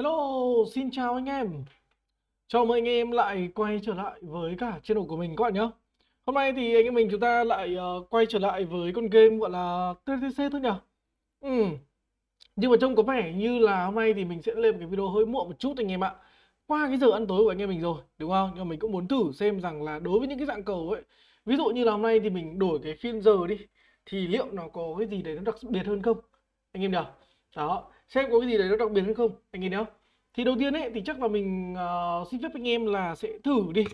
Hello, xin chào anh em Chào mừng anh em lại quay trở lại với cả channel của mình các bạn nhé Hôm nay thì anh em mình chúng ta lại uh, quay trở lại với con game gọi là TTC thôi nhỉ ừ. Nhưng mà trông có vẻ như là hôm nay thì mình sẽ lên cái video hơi muộn một chút anh em ạ Qua cái giờ ăn tối của anh em mình rồi, đúng không? Nhưng mà mình cũng muốn thử xem rằng là đối với những cái dạng cầu ấy Ví dụ như là hôm nay thì mình đổi cái phiên giờ đi Thì liệu nó có cái gì đấy nó đặc biệt hơn không? Anh em nhỉ? Đó xem có cái gì đấy nó đặc biệt hơn không anh nhìn thấy thì đầu tiên ấy thì chắc là mình uh, xin phép anh em là sẽ thử đi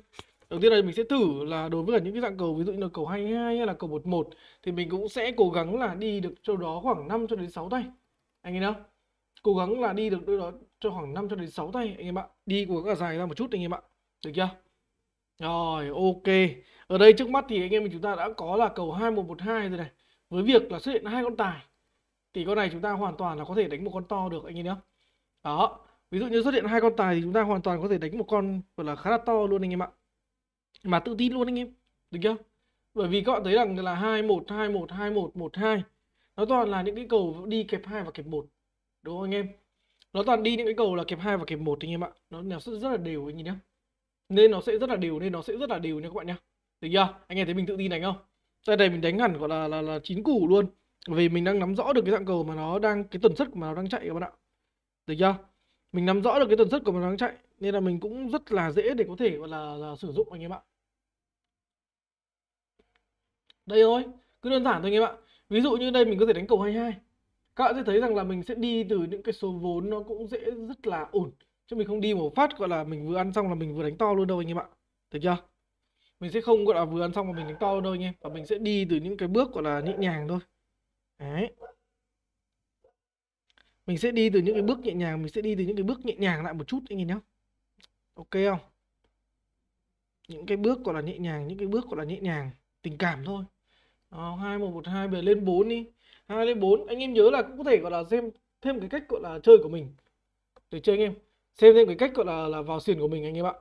đầu tiên là mình sẽ thử là đối với cả những cái dạng cầu ví dụ như là cầu 22 hay là cầu 11 thì mình cũng sẽ cố gắng là đi được chỗ đó khoảng 5 cho đến 6 tay anh em không cố gắng là đi được đâu đó cho khoảng 5 cho đến 6 tay anh em ạ đi cố gắng là dài ra một chút anh em ạ được chưa rồi ok ở đây trước mắt thì anh em mình chúng ta đã có là cầu 2112 rồi này với việc là xuất hiện hai con tài thì con này chúng ta hoàn toàn là có thể đánh một con to được anh em nhé đó ví dụ như xuất hiện hai con tài thì chúng ta hoàn toàn có thể đánh một con gọi là khá là to luôn anh em ạ mà tự tin luôn anh em được chưa bởi vì các bạn thấy rằng là hai một hai một hai một một hai nó toàn là những cái cầu đi kẹp hai và kẹp một đúng không anh em nó toàn đi những cái cầu là kẹp hai và kẹp một anh em ạ nó nó rất, rất là đều anh em nhé nên nó sẽ rất là đều nên nó sẽ rất là đều nha các bạn nhá được chưa anh em thấy mình tự tin đánh không đây này mình đánh hẳn gọi là là là chín củ luôn vì mình đang nắm rõ được cái dạng cầu mà nó đang cái tần suất mà nó đang chạy các bạn ạ được chưa mình nắm rõ được cái tần suất của nó đang chạy nên là mình cũng rất là dễ để có thể gọi là, là sử dụng anh em ạ đây thôi cứ đơn giản thôi anh em ạ ví dụ như đây mình có thể đánh cầu 22 các bạn sẽ thấy rằng là mình sẽ đi từ những cái số vốn nó cũng dễ rất là ổn chứ mình không đi một phát gọi là mình vừa ăn xong là mình vừa đánh to luôn đâu anh em ạ được chưa mình sẽ không gọi là vừa ăn xong mà mình đánh to đâu anh em và mình sẽ đi từ những cái bước gọi là nhẹ nhàng thôi Đấy. Mình sẽ đi từ những cái bước nhẹ nhàng, mình sẽ đi từ những cái bước nhẹ nhàng lại một chút anh em nhé. Ok không? Những cái bước gọi là nhẹ nhàng, những cái bước gọi là nhẹ nhàng, tình cảm thôi. Đó, 2, 1, 1, 2, về lên 4 đi. 2 lên 4, anh em nhớ là cũng có thể gọi là xem thêm cái cách gọi là chơi của mình. để chơi anh em? Xem thêm cái cách gọi là, là vào xiển của mình anh em ạ.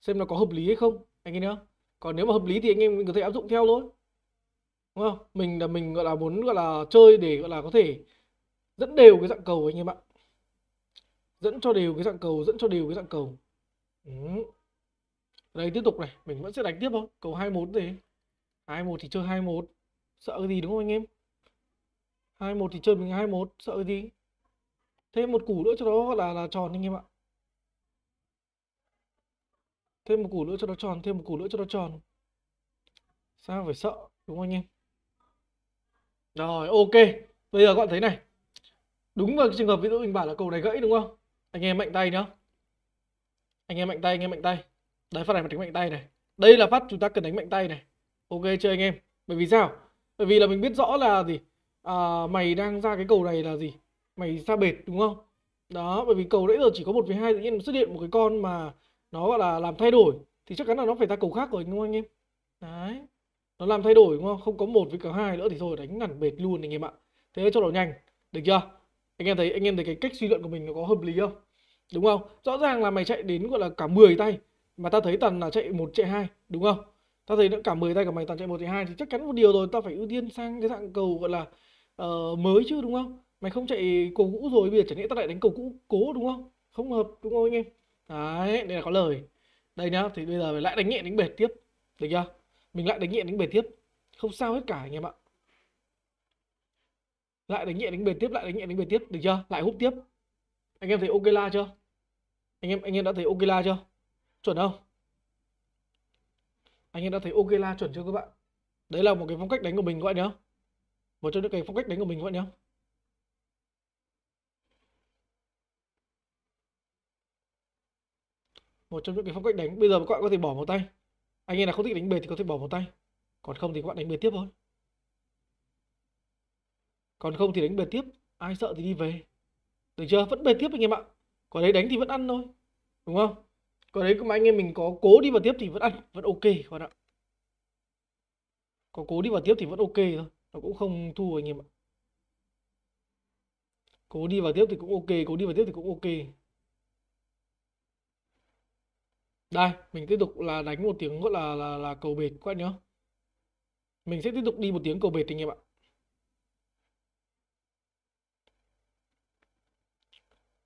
Xem nó có hợp lý hay không, anh em nhớ. Còn nếu mà hợp lý thì anh em mình có thể áp dụng theo thôi. Đúng không? Mình là mình gọi là muốn gọi là chơi để gọi là có thể dẫn đều cái dạng cầu anh em ạ. Dẫn cho đều cái dạng cầu, dẫn cho đều cái dạng cầu. Ừ. Đây tiếp tục này, mình vẫn sẽ đánh tiếp thôi. Cầu 21 gì? 21 thì chơi 21. Sợ cái gì đúng không anh em? 21 thì chơi mình 21, sợ cái gì? Thêm một củ nữa cho nó gọi là là tròn anh em ạ. Thêm một củ nữa cho nó tròn, thêm một củ nữa cho nó tròn. Sao phải sợ đúng không anh em? Rồi, ok. Bây giờ các bạn thấy này. Đúng vào trường hợp ví dụ mình bảo là cầu này gãy đúng không? Anh em mạnh tay nhá. Anh em mạnh tay, anh em mạnh tay. Đấy phát này mà đánh mạnh tay này. Đây là phát chúng ta cần đánh mạnh tay này. Ok chưa anh em? Bởi vì sao? Bởi vì là mình biết rõ là gì? À, mày đang ra cái cầu này là gì? Mày ra bệt đúng không? Đó, bởi vì cầu nãy giờ chỉ có 1,2 tự nhiên xuất hiện một cái con mà nó gọi là làm thay đổi thì chắc chắn là nó phải ra cầu khác rồi đúng không anh em? Đấy nó làm thay đổi đúng không không có một với cả hai nữa thì thôi đánh ngẳn bệt luôn anh em ạ thế cho nó nhanh được chưa anh em thấy anh em thấy cái cách suy luận của mình nó có hợp lý không đúng không rõ ràng là mày chạy đến gọi là cả 10 tay mà ta thấy toàn là chạy một chạy hai đúng không ta thấy cả 10 tay của mày toàn chạy một chạy hai thì chắc chắn một điều rồi ta phải ưu tiên sang cái dạng cầu gọi là uh, mới chứ đúng không mày không chạy cầu cũ rồi bây giờ chẳng lẽ ta lại đánh cầu cũ cố đúng không không hợp đúng không anh em đấy đây là có lời đây nhá thì bây giờ lại đánh nhẹ đánh bệt tiếp được chưa mình lại đánh nhẹ đánh bền tiếp không sao hết cả anh em ạ lại đánh nhẹ đánh bền tiếp lại đánh nhẹ đánh bền tiếp được chưa lại hút tiếp anh em thấy ok la chưa anh em anh em đã thấy ok la chưa chuẩn không anh em đã thấy ok la chuẩn chưa các bạn đấy là một cái phong cách đánh của mình gọi bạn một trong những cái phong cách đánh của mình gọi bạn một trong những cái phong cách đánh bây giờ các bạn có thể bỏ một tay anh em nào không thích đánh bệt thì có thể bỏ một tay còn không thì các bạn đánh bệt tiếp thôi còn không thì đánh bệt tiếp ai sợ thì đi về được chưa vẫn bệt tiếp anh em ạ còn đấy đánh thì vẫn ăn thôi đúng không còn đấy mà anh em mình có cố đi vào tiếp thì vẫn ăn vẫn ok các bạn ạ có cố đi vào tiếp thì vẫn ok thôi nó cũng không thua anh em ạ cố đi vào tiếp thì cũng ok cố đi vào tiếp thì cũng ok đây, mình tiếp tục là đánh một tiếng gọi là là, là cầu bệt các bạn nhớ. Mình sẽ tiếp tục đi một tiếng cầu bệt anh em ạ.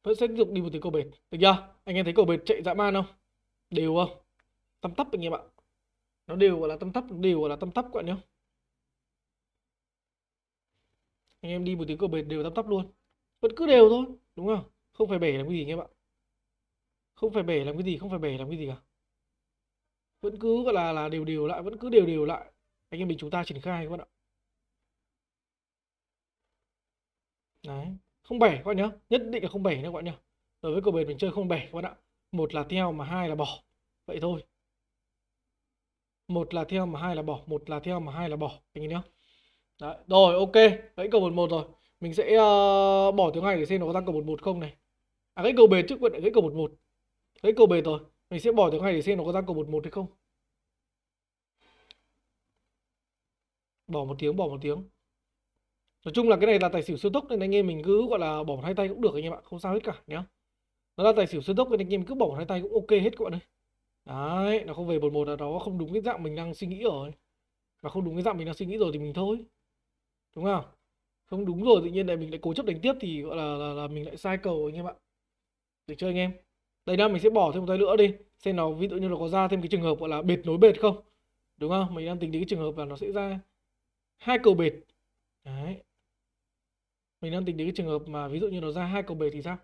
Vẫn sẽ tiếp tục đi một tiếng cầu bệt, được chưa? Anh em thấy cầu bệt chạy dã man không? Đều không? tâm tấp anh em ạ. Nó đều gọi là tâm tấp đều gọi là tâm tấp các bạn nhớ. Anh em đi một tiếng cầu bệt đều tâm tấp luôn. Vẫn cứ đều thôi, đúng không? Không phải bể làm cái gì anh em ạ không phải bể làm cái gì không phải bể làm cái gì cả vẫn cứ gọi là là đều đều lại vẫn cứ đều đều lại anh em mình chúng ta triển khai các bạn ạ đấy không bể các bạn nhớ nhất định là không bể nữa các bạn nhớ đối với cầu bền mình chơi không bể các bạn ạ một là theo mà hai là bỏ vậy thôi một là theo mà hai là bỏ một là theo mà hai là bỏ anh em nhớ Đấy. Rồi ok, gãy cầu một một rồi. Mình sẽ uh, bỏ tiếng này để xem nó có tăng cầu một một không này. À gãy cầu bền trước vẫn gãy cầu một một Đấy cầu bệt rồi. Mình sẽ bỏ tiếng này để xem nó có ra cầu 11 hay không. Bỏ một tiếng, bỏ một tiếng. Nói chung là cái này là tài xỉu siêu tốc nên anh em mình cứ gọi là bỏ một hai tay cũng được anh em ạ, không sao hết cả nhé Nó là tài xỉu siêu tốc nên anh em cứ bỏ một hai tay cũng ok hết các bạn ơi. Đấy, nó không về 11 là đó không đúng cái dạng mình đang suy nghĩ rồi. Mà không đúng cái dạng mình đang suy nghĩ rồi thì mình thôi. Đúng không? Không đúng rồi tự nhiên lại mình lại cố chấp đánh tiếp thì gọi là, là là mình lại sai cầu anh em ạ. để chơi anh em? đây là mình sẽ bỏ thêm một tay nữa đi xem nó ví dụ như là có ra thêm cái trường hợp gọi là bệt nối bệt không đúng không mình đang tính đến cái trường hợp là nó sẽ ra hai cầu bệt đấy mình đang tính đến cái trường hợp mà ví dụ như nó ra hai cầu bệt thì sao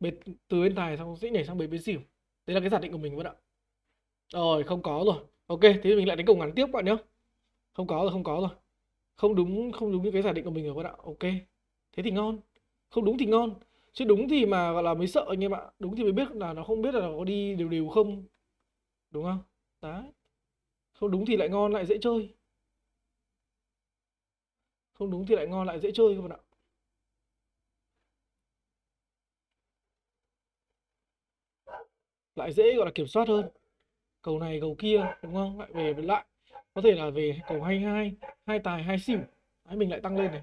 bệt từ bên tài xong sẽ nhảy sang bệt bên xỉu đấy là cái giả định của mình vẫn ạ rồi không có rồi ok thế mình lại đánh cầu ngắn tiếp bạn nhé không có rồi không có rồi không đúng không đúng như cái giả định của mình rồi bạn ạ ok thế thì ngon không đúng thì ngon chứ đúng thì mà gọi là mới sợ anh em ạ đúng thì mới biết là nó không biết là nó có đi đều đều không đúng không đấy không đúng thì lại ngon lại dễ chơi không đúng thì lại ngon lại dễ chơi các bạn ạ lại dễ gọi là kiểm soát hơn cầu này cầu kia đúng không lại về lại có thể là về cầu hai hai tài hai xỉu đấy, mình lại tăng lên này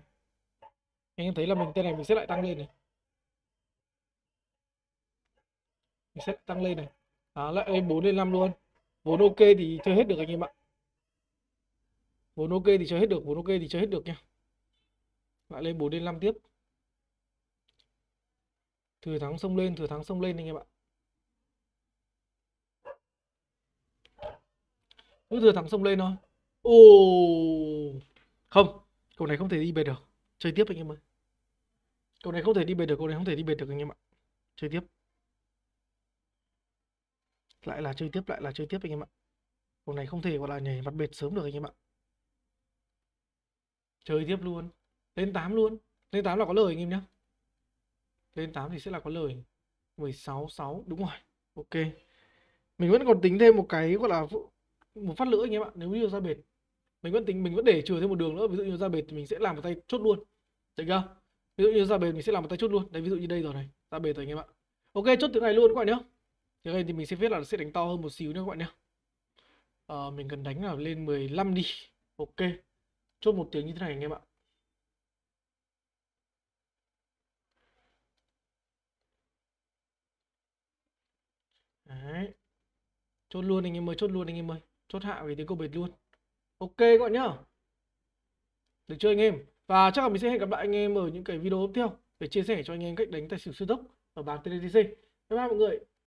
anh em thấy là mình tên này mình sẽ lại tăng lên này mình sẽ tăng lên này à, lại lên 4 lên 5 luôn vốn ok thì chơi hết được anh em ạ vốn ok thì chơi hết được vốn ok thì chơi hết được nha lại lên 4 lên 5 tiếp thừa thắng sông lên thừa thắng sông lên anh em ạ cứ thừa thắng sông lên thôi ồ không cầu này không thể đi về được chơi tiếp anh em ơi cầu này không thể đi về được cầu này không thể đi về được anh em ạ chơi tiếp lại là chơi tiếp lại là chơi tiếp anh em ạ vòng này không thể gọi là nhảy mặt bệt sớm được anh em ạ chơi tiếp luôn lên 8 luôn lên 8 là có lời anh em nhé lên 8 thì sẽ là có lời 16 6 đúng rồi ok mình vẫn còn tính thêm một cái gọi là một phát lưỡi anh em ạ nếu như ra bệt mình vẫn tính mình vẫn để trừ thêm một đường nữa ví dụ như ra bệt thì mình sẽ làm một tay chốt luôn được chưa ví dụ như ra bệt mình sẽ làm một tay chốt luôn đấy ví dụ như đây rồi này ra bệt rồi anh em ạ ok chốt tiếng này luôn các bạn nhé cái này thì mình sẽ viết là sẽ đánh to hơn một xíu nhé các bạn nhé. À, ờ, mình cần đánh là lên 15 đi. Ok. Chốt một tiếng như thế này anh em ạ. Đấy. Chốt luôn anh em ơi, chốt luôn anh em ơi. Chốt hạ về tiếng câu bệt luôn. Ok các bạn nhá. Được chưa anh em? Và chắc là mình sẽ hẹn gặp lại anh em ở những cái video tiếp theo để chia sẻ cho anh em cách đánh tài xỉu siêu tốc ở bàn TDTC. Bye bye mọi người.